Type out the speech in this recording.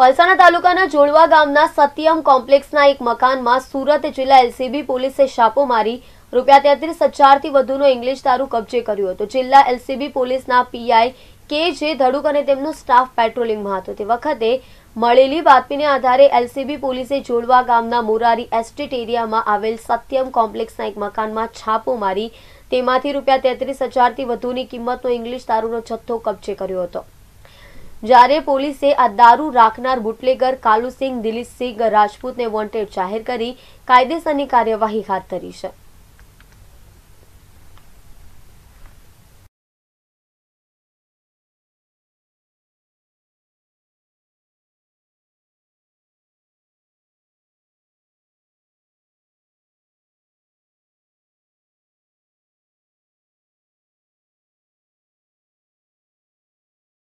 પલસાણા તાલુકાના જોડવા ગામના સત્યમ કોમ્પ્લેક્સના એક મકાનમાં સુરત જિલ્લા એલસીબી પોલીસે છાપો મારી રૂપિયા તેત્રીસ હજારથી વધુનો ઇંગ્લિશ દારૂ કબજે કર્યો હતો જિલ્લા એલસીબી પોલીસના પીઆઈ કે જે ધડુક અને તેમનો સ્ટાફ પેટ્રોલિંગમાં હતો તે વખતે મળેલી બાતમીને આધારે એલસીબી પોલીસે જોડવા ગામના મોરારી એસ્ટેટ એરિયામાં આવેલ સત્યમ કોમ્પ્લેક્સના એક મકાનમાં છાપો મારી તેમાંથી રૂપિયા તેત્રીસ હજારથી વધુની કિંમતનો ઇંગ્લિશ દારૂનો જથ્થો કબજે કર્યો હતો જ્યારે પોલીસે આ દારૂ રાખનાર બુટલેગર કાલુસિંહ દિલીપસિંહ રાજપૂતને વોન્ટેડ જાહેર કરી કાયદેસરની કાર્યવાહી હાથ ધરી છે